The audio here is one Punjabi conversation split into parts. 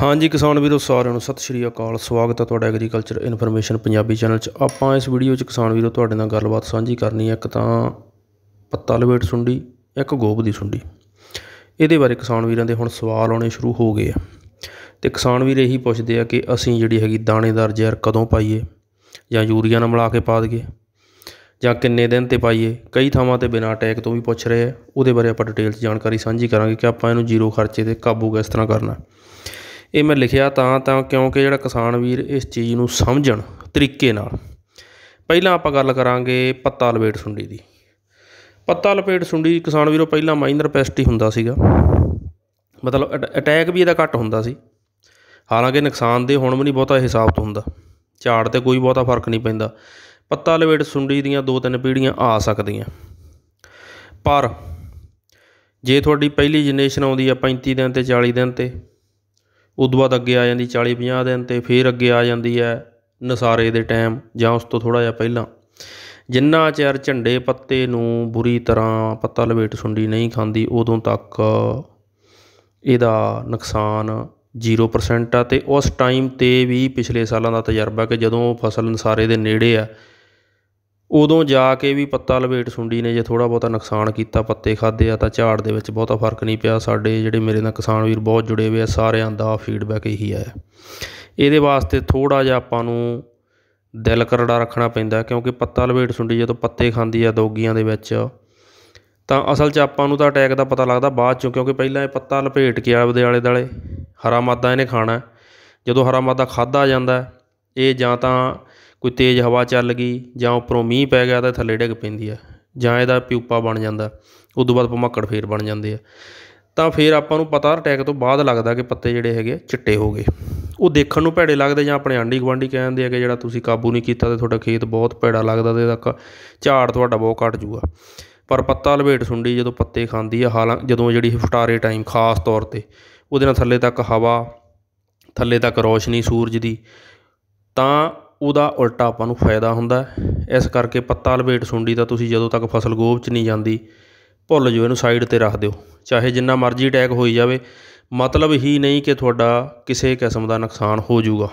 ਹਾਂਜੀ ਕਿਸਾਨ ਵੀਰੋ ਸਾਰਿਆਂ ਨੂੰ ਸਤਿ ਸ਼੍ਰੀ ਅਕਾਲ ਸਵਾਗਤ ਹੈ ਤੁਹਾਡਾ ਐਗਰੀਕਲਚਰ ਇਨਫੋਰਮੇਸ਼ਨ ਪੰਜਾਬੀ ਚੈਨਲ 'ਚ ਆਪਾਂ ਇਸ ਵੀਡੀਓ 'ਚ ਕਿਸਾਨ ਵੀਰੋ ਤੁਹਾਡੇ ਨਾਲ ਗੱਲਬਾਤ ਸਾਂਝੀ ਕਰਨੀ ਹੈ ਇੱਕ ਤਾਂ ਪੱਤਾ ਲਵੇਟ ਸੁੰਡੀ ਇੱਕ ਗੋਬ ਦੀ ਸੁੰਡੀ ਇਹਦੇ ਬਾਰੇ ਕਿਸਾਨ ਵੀਰਾਂ ਦੇ ਹੁਣ ਸਵਾਲ ਆਉਣੇ ਸ਼ੁਰੂ ਹੋ ਗਏ ਆ ਤੇ ਕਿਸਾਨ ਵੀਰ ਇਹੀ ਪੁੱਛਦੇ ਆ ਕਿ ਅਸੀਂ ਜਿਹੜੀ ਹੈਗੀ ਦਾਣੇਦਾਰ ਜ਼ਹਿਰ ਕਦੋਂ ਪਾਈਏ ਜਾਂ ਯੂਰੀਆ ਨਾਲ ਮਿਲਾ ਕੇ ਪਾ ਦਈਏ ਜਾਂ ਕਿੰਨੇ ਦਿਨ ਤੇ ਪਾਈਏ ਕਈ ਥਾਵਾਂ ਤੇ ਬਿਨਾ ਅਟੈਕ ਤੋਂ ਵੀ ਪੁੱਛ ਰਹੇ ਆ ਉਹਦੇ ਬਾਰੇ ਆਪਾਂ ਡਿਟੇਲ 'ਚ ਜਾਣਕਾਰੀ ਸਾਂਝੀ ਕਰਾਂਗੇ ਕਿ ਆਪਾਂ ਇਹਨੂੰ ਜ਼ੀਰੋ ਖਰਚੇ ਤੇ ਕਾਬੂ ਕਿਸ ਤਰ੍ਹਾਂ ਕਰਨਾ ਇਹ ਮੈਂ ਲਿਖਿਆ ਤਾਂ ਤਾਂ ਕਿਉਂਕਿ ਜਿਹੜਾ ਕਿਸਾਨ ਵੀਰ ਇਸ ਚੀਜ਼ ਨੂੰ ਸਮਝਣ ਤਰੀਕੇ ਨਾਲ ਪਹਿਲਾਂ ਆਪਾਂ ਗੱਲ ਕਰਾਂਗੇ ਪੱਤਾ ਲਪੇਟ ਸੁੰਡੀ ਦੀ ਪੱਤਾ ਲਪੇਟ ਸੁੰਡੀ ਕਿਸਾਨ ਵੀਰੋ ਪਹਿਲਾਂ ਮਾਈਨਰ ਪੈਸਟ ਹੀ ਹੁੰਦਾ ਸੀਗਾ ਮਤਲਬ ਅਟੈਕ ਵੀ ਇਹਦਾ ਘੱਟ ਹੁੰਦਾ ਸੀ ਹਾਲਾਂਕਿ ਨੁਕਸਾਨ ਦੇ ਹੁਣ ਵੀ ਨਹੀਂ ਬਹੁਤਾ ਹਿਸਾਬ ਤੋਂ ਹੁੰਦਾ ਝਾੜ ਤੇ ਕੋਈ ਬਹੁਤਾ ਫਰਕ ਨਹੀਂ ਪੈਂਦਾ ਪੱਤਾ ਲਪੇਟ ਸੁੰਡੀ ਦੀਆਂ ਦੋ ਤਿੰਨ ਪੀੜੀਆਂ ਆ ਸਕਦੀਆਂ ਪਰ ਜੇ ਤੁਹਾਡੀ ਪਹਿਲੀ ਜਨਰੇਸ਼ਨ ਆਉਂਦੀ ਆ 35 ਦਿਨ ਤੇ 40 ਦਿਨ ਤੇ ਉਦੋਂ ਬਾਅਦ ਅੱਗੇ ਆ ਜਾਂਦੀ 40 50 ਦਿਨ ਤੇ ਫਿਰ ਅੱਗੇ ਆ ਜਾਂਦੀ ਹੈ ਨਸਾਰੇ ਦੇ ਟਾਈਮ ਜਾਂ ਉਸ ਤੋਂ ਥੋੜਾ ਜਿਹਾ ਪਹਿਲਾਂ ਜਿੰਨਾ ਚਿਰ ਝੰਡੇ ਪੱਤੇ ਨੂੰ ਬੁਰੀ ਤਰ੍ਹਾਂ ਪੱਤਾ ਲਵੇਟ ਸੁੰਡੀ ਨਹੀਂ ਖਾਂਦੀ ਉਦੋਂ ਤੱਕ ਇਹਦਾ ਨੁਕਸਾਨ 0% ਆ ਤੇ ਉਸ ਟਾਈਮ ਤੇ ਵੀ ਪਿਛਲੇ ਸਾਲਾਂ ਦਾ ਤਜਰਬਾ ਕਿ ਜਦੋਂ ਫਸਲ ਨਸਾਰੇ ਦੇ ਨੇੜੇ ਆ ਉਦੋਂ ਜਾ ਕੇ ਵੀ ਪੱਤਾ ਲਵੇਟ ਸੁੰਡੀ ਨੇ ਜੇ ਥੋੜਾ ਬਹੁਤਾ ਨੁਕਸਾਨ ਕੀਤਾ ਪੱਤੇ ਖਾਦੇ ਆ ਤਾਂ ਝਾੜ ਦੇ ਵਿੱਚ ਬਹੁਤਾ ਫਰਕ ਨਹੀਂ ਪਿਆ ਸਾਡੇ ਜਿਹੜੇ ਮੇਰੇ ਨਾਲ ਕਿਸਾਨ ਵੀਰ ਬਹੁਤ ਜੁੜੇ ਹੋਏ ਆ ਸਾਰਿਆਂ ਦਾ ਫੀਡਬੈਕ ਇਹੀ ਆ ਇਹਦੇ ਵਾਸਤੇ ਥੋੜਾ ਜਿਹਾ ਆਪਾਂ ਨੂੰ ਦਿਲ ਕਰੜਾ ਰੱਖਣਾ ਪੈਂਦਾ ਕਿਉਂਕਿ ਪੱਤਾ ਲਵੇਟ ਸੁੰਡੀ ਜਦੋਂ ਪੱਤੇ ਖਾਂਦੀ ਆ ਦੋਗੀਆਂ ਦੇ ਵਿੱਚ ਤਾਂ ਅਸਲ 'ਚ ਆਪਾਂ ਨੂੰ ਤਾਂ ਅਟੈਕ ਦਾ ਪਤਾ ਲੱਗਦਾ ਬਾਅਦ 'ਚੋਂ ਕਿਉਂਕਿ ਪਹਿਲਾਂ ਇਹ ਪੱਤਾ ਲਪੇਟ ਕੇ ਆਪਦੇ ਆਲੇ ਦਾਲੇ ਹਰਾ ਮਾਦਾ ਇਹਨੇ ਖਾਣਾ ਜਦੋਂ ਹਰਾ ਮਾਦਾ ਖਾਦਾ ਜਾਂਦਾ ਇਹ ਜਾਂ ਤਾਂ ਕੋਈ ਤੇਜ਼ ਹਵਾ ਚੱਲ ਗਈ ਜਾਂ ਉੱਪਰੋਂ ਮੀਂਹ ਪੈ ਗਿਆ ਤਾਂ ਥੱਲੇ ਡਿੱਗ ਪੈਂਦੀ ਆ ਜਾਂ ਇਹਦਾ ਪਿਉਪਾ ਬਣ ਜਾਂਦਾ ਉਸ ਤੋਂ ਬਾਅਦ ਭਮੱਕੜ ਫੇਰ ਬਣ ਜਾਂਦੇ ਆ ਤਾਂ ਫੇਰ ਆਪਾਂ ਨੂੰ ਪਤਾ ਅਟੈਕ ਤੋਂ ਬਾਅਦ ਲੱਗਦਾ ਕਿ ਪੱਤੇ ਜਿਹੜੇ ਹੈਗੇ ਚਿੱਟੇ ਹੋ ਗਏ ਉਹ ਦੇਖਣ ਨੂੰ ਭੈੜੇ ਲੱਗਦੇ ਜਾਂ ਆਪਣੇ ਗਵਾਂਡੀ ਕਹਿ ਕਹਿੰਦੇ ਆ ਕਿ ਜਿਹੜਾ ਤੁਸੀਂ ਕਾਬੂ ਨਹੀਂ ਕੀਤਾ ਤੇ ਤੁਹਾਡਾ ਖੇਤ ਬਹੁਤ ਭੈੜਾ ਲੱਗਦਾ ਤੇ ਇਹਦਾ ਝਾੜ ਤੁਹਾਡਾ ਬਹੁਤ ਘਟ ਜੂਗਾ ਪਰ ਪੱਤਾ ਲਵੇਟ ਸੁੰਡੀ ਜਦੋਂ ਪੱਤੇ ਖਾਂਦੀ ਆ ਹਾਲਾਂ ਜਦੋਂ ਜਿਹੜੀ ਫਟਾਰੇ ਟਾਈਮ ਖਾਸ ਤੌਰ ਤੇ ਉਹਦੇ ਨਾਲ ਥੱਲੇ ਤੱਕ ਹਵਾ ਥੱਲੇ ਤੱਕ ਰੋਸ਼ਨੀ ਸੂਰਜ ਦੀ ਤਾਂ ਉਹਦਾ ਉਲਟਾ ਆਪਾਂ ਨੂੰ ਫਾਇਦਾ ਹੁੰਦਾ ਇਸ ਕਰਕੇ ਪੱਤਾ ਲਵੇਟ ਸੁੰਡੀ ਦਾ ਤੁਸੀਂ ਜਦੋਂ ਤੱਕ ਫਸਲ ਗੋਭ 'ਚ ਨਹੀਂ ਜਾਂਦੀ ਭੁੱਲ ਜਿਓ ਇਹਨੂੰ ਸਾਈਡ ਤੇ ਰੱਖ ਦਿਓ ਚਾਹੇ ਜਿੰਨਾ ਮਰਜ਼ੀ ਅਟੈਕ ਹੋਈ ਜਾਵੇ ਮਤਲਬ ਹੀ ਨਹੀਂ ਕਿ ਤੁਹਾਡਾ ਕਿਸੇ ਕਿਸਮ ਦਾ ਨੁਕਸਾਨ ਹੋ ਜਾਊਗਾ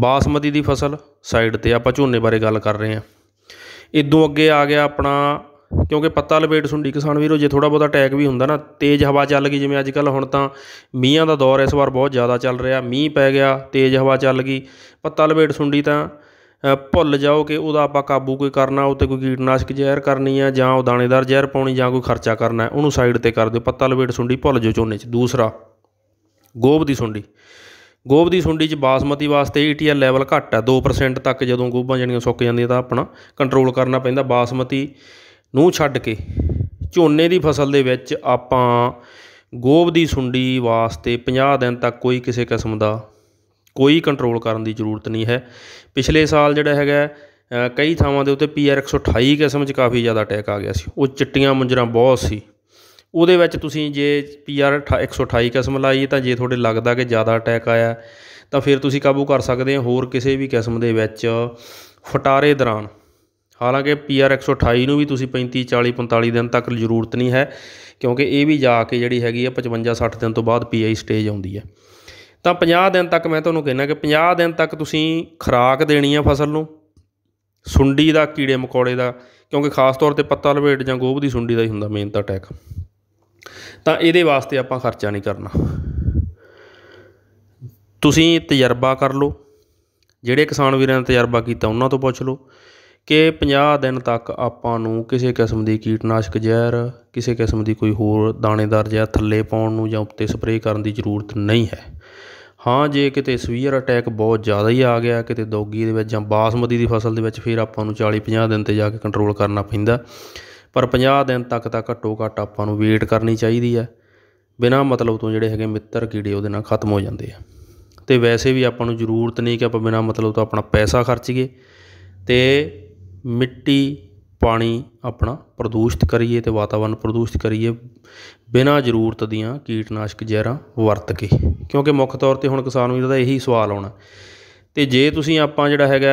ਬਾਸਮਤੀ ਦੀ ਫਸਲ ਸਾਈਡ ਤੇ ਆਪਾਂ ਝੋਨੇ ਬਾਰੇ ਗੱਲ ਕਰ ਰਹੇ ਹਾਂ ਇਦੋਂ ਅੱਗੇ ਆ ਗਿਆ ਆਪਣਾ ਕਿਉਂਕਿ ਪੱਤਾ ਲਪੇਟ ਸੁੰਡੀ ਕਿਸਾਨ ਵੀਰੋ ਜੇ ਥੋੜਾ ਬੋਤਾ ਅਟੈਕ ਵੀ ਹੁੰਦਾ ਨਾ ਤੇਜ਼ ਹਵਾ ਚੱਲ ਗਈ ਜਿਵੇਂ ਅੱਜ ਕੱਲ ਹੁਣ ਤਾਂ ਮੀਂਹਾਂ ਦਾ ਦੌਰ ਇਸ ਵਾਰ ਬਹੁਤ ਜ਼ਿਆਦਾ ਚੱਲ ਰਿਹਾ ਮੀਂਹ ਪੈ ਗਿਆ ਤੇਜ਼ ਹਵਾ ਚੱਲ ਗਈ ਪੱਤਾ ਲਪੇਟ ਸੁੰਡੀ ਤਾਂ ਭੁੱਲ ਜਾਓ ਕਿ ਉਹਦਾ ਆਪਾਂ ਕਾਬੂ ਕੋਈ ਕਰਨਾ ਉਹ ਤੇ ਕੋਈ ਕੀਟਨਾਸ਼ਕ ਜ਼ਹਿਰ ਕਰਨੀ ਆ ਜਾਂ ਉਹ ਦਾਣੇਦਾਰ ਜ਼ਹਿਰ ਪਾਉਣੀ ਜਾਂ ਕੋਈ ਖਰਚਾ ਕਰਨਾ ਉਹਨੂੰ ਸਾਈਡ ਤੇ ਕਰ ਦਿਓ ਪੱਤਾ ਲਪੇਟ ਸੁੰਡੀ ਭੁੱਲ ਜਾਓ ਝੋਨੇ 'ਚ ਦੂਸਰਾ ਗੋਭ ਦੀ ਸੁੰਡੀ ਗੋਭ ਦੀ ਸੁੰਡੀ 'ਚ ਬਾਸਮਤੀ ਵਾਸਤੇ ਈਟੀਐਲ e ਲੈਵਲ ਘੱਟ ਆ 2% ਤੱਕ ਜਦੋਂ ਗੋਭਾਂ ਜਣੀਆਂ ਸੁੱਕ ਜਾਂਦੀਆਂ ਤਾਂ ਆਪਣਾ ਕੰਟਰੋਲ ਕਰਨਾ ਪੈਂਦਾ ਬਾਸਮਤੀ ਨੂੰ ਛੱਡ ਕੇ ਝੋਨੇ ਦੀ ਫਸਲ ਦੇ ਵਿੱਚ ਆਪਾਂ ਗੋਭ ਦੀ ਸੁੰਡੀ ਵਾਸਤੇ 50 ਦਿਨ ਤੱਕ ਕੋਈ ਕਿਸੇ ਕਿਸਮ ਦਾ ਕੋਈ ਕੰਟਰੋਲ ਕਰਨ ਦੀ ਜ਼ਰੂਰਤ ਨਹੀਂ ਹੈ ਪਿਛਲੇ ਸਾਲ ਜਿਹੜਾ ਹੈਗਾ ਕਈ ਥਾਵਾਂ ਦੇ ਉੱਤੇ ਪੀਆਰ 128 ਕਿਸਮ 'ਚ ਕਾਫੀ ਜ਼ਿਆਦਾ ਅਟੈਕ ਆ ਗਿਆ ਸੀ ਉਹ ਚਿੱਟੀਆਂ ਮੁੰਜਰਾ ਬਹੁਤ ਸੀ ਉਹਦੇ ਵਿੱਚ ਤੁਸੀਂ ਜੇ ਪੀਆਰ 128 ਕਿਸਮ ਲਾਈ ਤਾਂ ਜੇ ਤੁਹਾਡੇ ਲੱਗਦਾ ਕਿ ਜ਼ਿਆਦਾ ਅਟੈਕ ਆਇਆ ਤਾਂ ਫਿਰ ਤੁਸੀਂ ਕਾਬੂ ਕਰ ਸਕਦੇ ਹੋ ਹੋਰ ਕਿਸੇ ਵੀ ਕਿਸਮ ਦੇ ਵਿੱਚ ਫਟਾਰੇ ਦੌਰਾਨ ਹਾਲਾਂਕਿ ਪੀਆਰ 128 ਨੂੰ ਵੀ ਤੁਸੀਂ 35 40 45 ਦਿਨ ਤੱਕ ਜ਼ਰੂਰਤ ਨਹੀਂ ਹੈ ਕਿਉਂਕਿ ਇਹ ਵੀ ਜਾ ਕੇ ਜਿਹੜੀ ਹੈਗੀ ਆ 55 60 ਦਿਨ ਤੋਂ ਬਾਅਦ ਪੀਆਈ ਸਟੇਜ ਆਉਂਦੀ ਹੈ ਤਾਂ 50 ਦਿਨ ਤੱਕ ਮੈਂ ਤੁਹਾਨੂੰ ਕਹਿੰਦਾ ਕਿ 50 ਦਿਨ ਤੱਕ ਤੁਸੀਂ ਖਰਾਕ ਦੇਣੀ ਆ ਫਸਲ ਨੂੰ ਸੁੰਡੀ ਦਾ ਕੀੜੇ ਮਕੌੜੇ ਦਾ ਕਿਉਂਕਿ ਖਾਸ ਤੌਰ ਤੇ ਪੱਤਾ ਲਪੇਟ ਜਾਂ ਗੋਭ ਦੀ ਸੁੰਡੀ ਦਾ ਹੀ ਹੁੰਦਾ ਮੇਨ ਤਾਂ ਅਟੈਕ ਤਾਂ ਇਹਦੇ ਵਾਸਤੇ ਆਪਾਂ ਖਰਚਾ ਨਹੀਂ ਕਰਨਾ ਤੁਸੀਂ ਤਜਰਬਾ ਕਰ ਲਓ ਜਿਹੜੇ ਕਿਸਾਨ ਵੀਰਾਂ ਨੇ ਤਜਰਬਾ ਕੀਤਾ ਉਹਨਾਂ ਤੋਂ ਪੁੱਛ ਲਓ ਕਿ 50 ਦਿਨ ਤੱਕ ਆਪਾਂ ਨੂੰ ਕਿਸੇ ਕਿਸਮ ਦੀ ਕੀਟਨਾਸ਼ਕ ਜ਼ਹਿਰ ਕਿਸੇ ਕਿਸਮ ਦੀ ਕੋਈ ਹੋਰ ਦਾਣੇਦਾਰ ਜ਼ਹਿਰ ਥੱਲੇ ਪਾਉਣ ਨੂੰ ਜਾਂ ਉੱਤੇ ਸਪਰੇਅ ਕਰਨ ਦੀ ਜ਼ਰੂਰਤ ਨਹੀਂ ਹੈ ਹਾਂ ਜੇ ਕਿਤੇ ਸਵੀਅਰ ਅਟੈਕ ਬਹੁਤ ਜ਼ਿਆਦਾ ਹੀ ਆ ਗਿਆ ਕਿਤੇ ਦੋਗੀ ਦੇ ਵਿੱਚ ਜਾਂ ਬਾਸਮਤੀ ਦੀ ਫਸਲ ਦੇ ਵਿੱਚ ਫਿਰ ਆਪਾਂ ਨੂੰ 40 50 ਦਿਨ ਤੇ ਜਾ ਕੇ ਕੰਟਰੋਲ ਕਰਨਾ ਪੈਂਦਾ ਪਰ 50 ਦਿਨ ਤੱਕ ਤਾਂ ਘੱਟੋ ਘੱਟ ਆਪਾਂ ਨੂੰ ਵੇਟ ਕਰਨੀ ਚਾਹੀਦੀ ਹੈ ਬਿਨਾਂ ਮਤਲਬ ਤੋਂ ਜਿਹੜੇ ਹੈਗੇ ਮਿੱਤਰ ਕੀੜੇ ਉਹਦੇ ਨਾਲ ਖਤਮ ਹੋ ਜਾਂਦੇ ਆ ਤੇ ਵੈਸੇ ਵੀ ਆਪਾਂ ਨੂੰ ਜ਼ਰੂਰਤ ਨਹੀਂ ਕਿ ਆਪਾਂ ਬਿਨਾਂ ਮਤਲਬ ਤੋਂ ਆਪਣਾ ਪੈਸਾ ਖਰਚੀਏ ਤੇ ਮਿੱਟੀ ਪਾਣੀ ਆਪਣਾ ਪ੍ਰਦੂਸ਼ਿਤ ਕਰੀਏ ਤੇ ਵਾਤਾਵਰਨ ਪ੍ਰਦੂਸ਼ਿਤ ਕਰੀਏ ਬਿਨਾਂ ਜ਼ਰੂਰਤ ਦੀਆਂ ਕੀਟਨਾਸ਼ਕ ਜ਼ਹਿਰਾਂ ਵਰਤ ਕੇ ਕਿਉਂਕਿ ਮੁੱਖ ਤੌਰ 'ਤੇ ਹੁਣ ਕਿਸਾਨ ਨੂੰ ਇਹਦਾ ਇਹੀ ਸਵਾਲ ਆਉਣਾ ਤੇ ਜੇ ਤੁਸੀਂ ਆਪਾਂ ਜਿਹੜਾ ਹੈਗਾ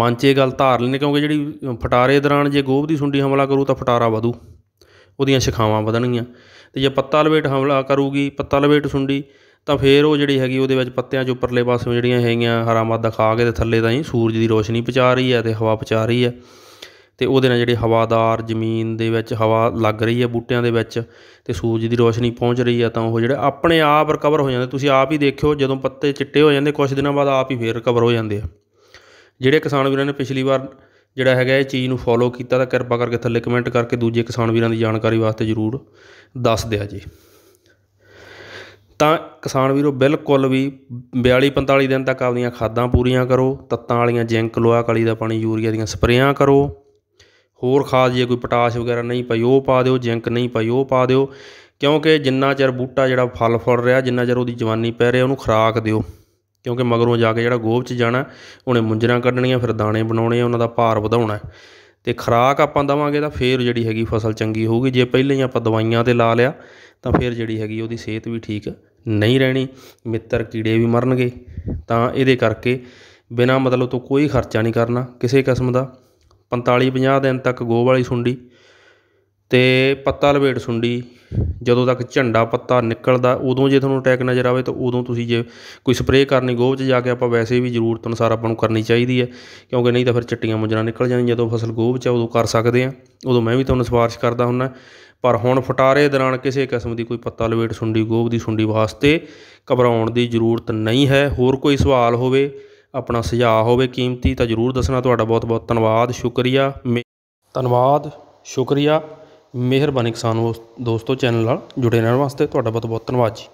ਮਾਂਚੇ ਗੱਲ ਧਾਰ ਲੈਨੇ ਕਿਉਂਕਿ ਜਿਹੜੀ ਫਟਾਰੇ ਦੌਰਾਨ ਜੇ ਗੋਭ ਦੀ ਸੁੰਡੀ ਹਮਲਾ ਕਰੂ ਤਾਂ ਫਟਾਰਾ ਵਧੂ ਉਹਦੀਆਂ ਸ਼ਿਖਾਵਾਂ ਵਧਣਗੀਆਂ ਤੇ ਜੇ ਪੱਤਾ ਲਵੇਟ ਹਮਲਾ ਕਰੂਗੀ ਪੱਤਾ ਲਵੇਟ ਸੁੰਡੀ ਤਾਂ ਫੇਰ ਉਹ ਜਿਹੜੀ ਹੈਗੀ ਉਹਦੇ ਵਿੱਚ ਪੱਤਿਆਂ 'ਚ ਉੱਪਰਲੇ ਪਾਸੇ ਜਿਹੜੀਆਂ ਹੈਗੀਆਂ ਹਰਾ ਮਾਦਾ ਖਾ ਕੇ ਤੇ ਥੱਲੇ ਤਾਂ ਹੀ ਸੂਰਜ ਦੀ ਰੋਸ਼ਨੀ ਪਚਾ ਰਹੀ ਹੈ ਤੇ ਹਵਾ ਪਚਾ ਰਹੀ ਹੈ ਤੇ ਉਹਦੇ ਨਾਲ ਜਿਹੜੀ ਹਵਾਦਾਰ ਜ਼ਮੀਨ ਦੇ ਵਿੱਚ ਹਵਾ ਲੱਗ ਰਹੀ ਹੈ ਬੂਟਿਆਂ ਦੇ ਵਿੱਚ ਤੇ ਸੂਰਜ ਦੀ ਰੋਸ਼ਨੀ ਪਹੁੰਚ ਰਹੀ ਹੈ ਤਾਂ ਉਹ ਜਿਹੜੇ ਆਪਣੇ ਆਪ ਰਿਕਵਰ ਹੋ ਜਾਂਦੇ ਤੁਸੀਂ ਆਪ ਹੀ ਦੇਖਿਓ ਜਦੋਂ ਪੱਤੇ ਚਿੱਟੇ ਹੋ ਜਾਂਦੇ ਕੁਝ ਦਿਨਾਂ ਬਾਅਦ ਆਪ ਹੀ ਫੇਰ ਰਿਕਵਰ ਹੋ ਜਾਂਦੇ ਆ ਜਿਹੜੇ ਕਿਸਾਨ ਵੀਰਾਂ ਨੇ ਪਿਛਲੀ ਵਾਰ ਜਿਹੜਾ ਹੈਗਾ ਇਹ ਚੀਜ਼ ਨੂੰ ਫੋਲੋ ਕੀਤਾ ਤਾਂ ਕਿਰਪਾ ਕਰਕੇ ਥੱਲੇ ਕਮੈਂਟ ਕਰਕੇ ਦੂਜੇ ਕਿਸਾਨ ਵੀਰਾਂ ਦੀ ਜਾਣਕਾਰੀ ਵਾਸਤੇ ਜ਼ਰੂਰ ਦੱਸ ਦਿਆ ਜੀ ਤਾਂ ਕਿਸਾਨ ਵੀਰੋ ਬਿਲਕੁਲ ਵੀ 42 45 ਦਿਨ ਤੱਕ ਆਪਣੀਆਂ ਖਾਦਾਂ ਪੂਰੀਆਂ ਕਰੋ ਤੱਤਾਂ ਵਾਲੀਆਂ ਜਿੰਕ ਲੋਹਾ ਕਲੀ ਦਾ ਪਾਣੀ ਯੂਰੀਆ ਦੀਆਂ ਸਪਰੇਆਂ ਕਰੋ ਹੋਰ ਖਾਦ ਜੇ ਕੋਈ ਪੋਟਾਸ਼ ਵਗੈਰਾ ਨਹੀਂ ਪਾਈ ਉਹ ਪਾ ਦਿਓ ਜਿੰਕ ਨਹੀਂ ਪਾਈ ਉਹ ਪਾ ਦਿਓ ਕਿਉਂਕਿ ਜਿੰਨਾ ਚਿਰ ਬੂਟਾ ਜਿਹੜਾ ਫਲ ਫੁੱਲ ਰਿਹਾ ਜਿੰਨਾ ਚਿਰ ਉਹਦੀ ਜਵਾਨੀ ਪੈ ਰਿਹਾ ਉਹਨੂੰ ਖਰਾਕ ਦਿਓ ਕਿਉਂਕਿ ਮਗਰੋਂ ਜਾ ਕੇ ਜਿਹੜਾ ਗੋਭ 'ਚ ਜਾਣਾ ਉਹਨੇ ਮੁੰਜਰਾ ਕੱਢਣੀਆਂ ਫਿਰ ਦਾਣੇ ਬਣਾਉਣੇ ਉਹਨਾਂ ਦਾ ਭਾਰ ਵਧਾਉਣਾ ਤੇ ਖਰਾਕ ਆਪਾਂ ਦਵਾਂਗੇ ਤਾਂ ਫੇਰ ਜਿਹੜੀ ਹੈਗੀ ਫਸਲ ਚੰਗੀ ਹੋਊਗੀ ਜੇ ਪਹਿਲਾਂ ਹੀ ਆਪਾਂ ਦਵਾਈਆਂ ਤੇ ਲਾ ਲਿਆ ਤਾਂ ਫੇਰ ਜਿਹੜੀ ਹੈਗੀ ਉਹਦੀ ਸਿਹਤ ਵੀ ਠੀਕ ਨਹੀਂ ਰਹਿਣੀ ਮਿੱਤਰ ਕੀੜੇ ਵੀ ਮਰਨਗੇ ਤਾਂ ਇਹਦੇ ਕਰਕੇ ਬਿਨਾਂ ਮਤਲਬ ਤੋਂ ਕੋਈ ਖਰਚਾ ਨਹੀਂ ਕਰਨਾ ਕਿਸੇ ਕਿਸਮ ਦਾ 45 50 ਦਿਨ ਤੱਕ ਗੋਹ ਵਾਲੀ ਸੁੰਡੀ ਅਤੇ ਪੱਤਾ ਲਵੇਟ ਸੁੰਡੀ ਜਦੋਂ ਤੱਕ ਝੰਡਾ ਪੱਤਾ ਨਿਕਲਦਾ ਉਦੋਂ ਜੇ ਤੁਹਾਨੂੰ ਅਟੈਕ ਨਜ਼ਰ ਆਵੇ ਤਾਂ ਉਦੋਂ ਤੁਸੀਂ ਜੇ ਕੋਈ ਸਪਰੇਅ ਕਰਨੀ ਗੋਭ 'ਚ ਜਾ ਕੇ ਆਪਾਂ ਵੈਸੇ ਵੀ ਜ਼ਰੂਰਤ ਅਨੁਸਾਰ ਆਪਾਂ ਨੂੰ ਕਰਨੀ ਚਾਹੀਦੀ ਹੈ ਕਿਉਂਕਿ ਨਹੀਂ ਤਾਂ ਫਿਰ ਚਿੱਟੀਆਂ ਮੁੰਜਰਾਂ ਨਿਕਲ ਜਾਂਦੀਆਂ ਜਦੋਂ ਫਸਲ ਗੋਭ 'ਚ ਆ ਉਦੋਂ ਕਰ ਸਕਦੇ ਆ ਉਦੋਂ ਮੈਂ ਵੀ ਤੁਹਾਨੂੰ ਸਿਫਾਰਿਸ਼ ਕਰਦਾ ਹੁੰਨਾ ਪਰ ਹੁਣ ਫਟਾਰੇ ਦੌਰਾਨ ਕਿਸੇ ਕਿਸਮ ਦੀ ਕੋਈ ਪੱਤਾ ਲਵੇਟ ਸੁੰਡੀ ਗੋਭ ਦੀ ਸੁੰਡੀ ਵਾਸਤੇ ਘਬਰਾਉਣ ਦੀ ਜ਼ਰੂਰਤ ਨਹੀਂ ਹੈ ਹੋਰ ਕੋਈ ਸਵਾਲ ਹੋਵੇ ਆਪਣਾ ਸੁਝਾਅ ਹੋਵੇ ਕੀਮਤੀ ਤਾਂ ਜ਼ਰੂਰ ਦੱਸਣਾ ਤੁਹਾਡਾ ਬਹੁਤ ਬਹੁਤ ਧੰਨਵਾਦ ਸ਼ੁਕਰੀਆ ਧੰਨਵਾਦ ਸ਼ੁਕਰੀਆ ਮਿਹਰਬਾਨੀ ਕਿਸਾਨ ਦੋਸਤੋ ਚੈਨਲ ਨਾਲ ਜੁੜੇ ਰਹਿਣ ਵਾਸਤੇ ਤੁਹਾਡਾ ਬਹੁਤ ਬਹੁਤ ਧੰਨਵਾਦ ਜੀ